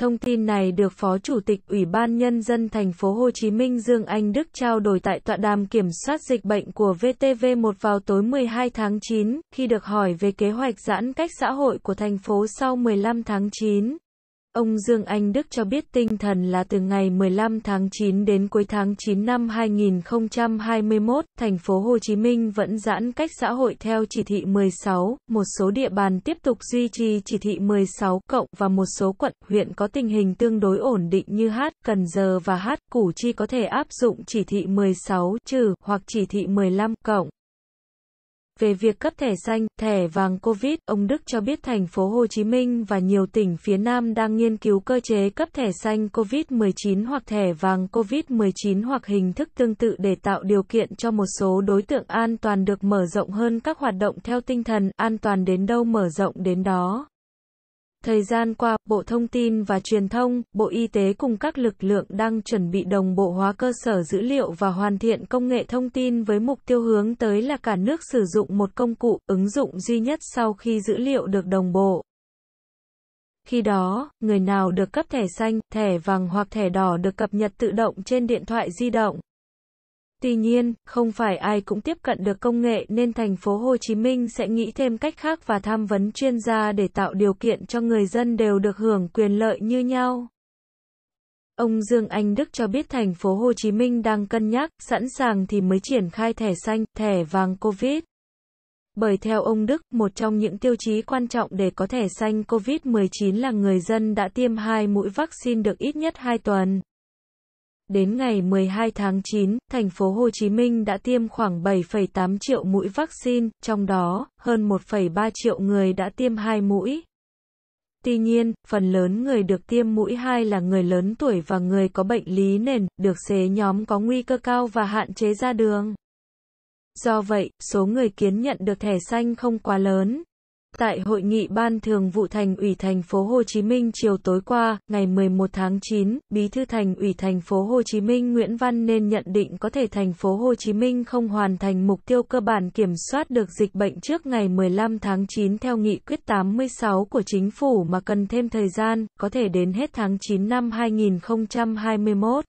Thông tin này được Phó Chủ tịch Ủy ban Nhân dân thành phố Hồ Chí Minh Dương Anh Đức trao đổi tại tọa đàm kiểm soát dịch bệnh của VTV1 vào tối 12 tháng 9, khi được hỏi về kế hoạch giãn cách xã hội của thành phố sau 15 tháng 9. Ông Dương Anh Đức cho biết tinh thần là từ ngày 15 tháng 9 đến cuối tháng 9 năm 2021, thành phố Hồ Chí Minh vẫn giãn cách xã hội theo chỉ thị 16, một số địa bàn tiếp tục duy trì chỉ thị 16 cộng và một số quận, huyện có tình hình tương đối ổn định như Hát, Cần Giờ và Hát, Củ Chi có thể áp dụng chỉ thị 16 trừ hoặc chỉ thị 15 cộng. Về việc cấp thẻ xanh, thẻ vàng COVID, ông Đức cho biết thành phố Hồ Chí Minh và nhiều tỉnh phía Nam đang nghiên cứu cơ chế cấp thẻ xanh COVID-19 hoặc thẻ vàng COVID-19 hoặc hình thức tương tự để tạo điều kiện cho một số đối tượng an toàn được mở rộng hơn các hoạt động theo tinh thần an toàn đến đâu mở rộng đến đó. Thời gian qua, Bộ Thông tin và Truyền thông, Bộ Y tế cùng các lực lượng đang chuẩn bị đồng bộ hóa cơ sở dữ liệu và hoàn thiện công nghệ thông tin với mục tiêu hướng tới là cả nước sử dụng một công cụ, ứng dụng duy nhất sau khi dữ liệu được đồng bộ. Khi đó, người nào được cấp thẻ xanh, thẻ vàng hoặc thẻ đỏ được cập nhật tự động trên điện thoại di động. Tuy nhiên, không phải ai cũng tiếp cận được công nghệ nên thành phố Hồ Chí Minh sẽ nghĩ thêm cách khác và tham vấn chuyên gia để tạo điều kiện cho người dân đều được hưởng quyền lợi như nhau. Ông Dương Anh Đức cho biết thành phố Hồ Chí Minh đang cân nhắc, sẵn sàng thì mới triển khai thẻ xanh, thẻ vàng COVID. Bởi theo ông Đức, một trong những tiêu chí quan trọng để có thẻ xanh COVID-19 là người dân đã tiêm hai mũi vaccine được ít nhất 2 tuần. Đến ngày 12 tháng 9, thành phố Hồ Chí Minh đã tiêm khoảng 7,8 triệu mũi vaccine, trong đó, hơn 1,3 triệu người đã tiêm hai mũi. Tuy nhiên, phần lớn người được tiêm mũi 2 là người lớn tuổi và người có bệnh lý nền, được xế nhóm có nguy cơ cao và hạn chế ra đường. Do vậy, số người kiến nhận được thẻ xanh không quá lớn, Tại hội nghị Ban Thường vụ Thành ủy Thành phố Hồ Chí Minh chiều tối qua, ngày 11 tháng 9, Bí thư Thành ủy Thành phố Hồ Chí Minh Nguyễn Văn nên nhận định có thể Thành phố Hồ Chí Minh không hoàn thành mục tiêu cơ bản kiểm soát được dịch bệnh trước ngày 15 tháng 9 theo nghị quyết 86 của chính phủ mà cần thêm thời gian, có thể đến hết tháng 9 năm 2021.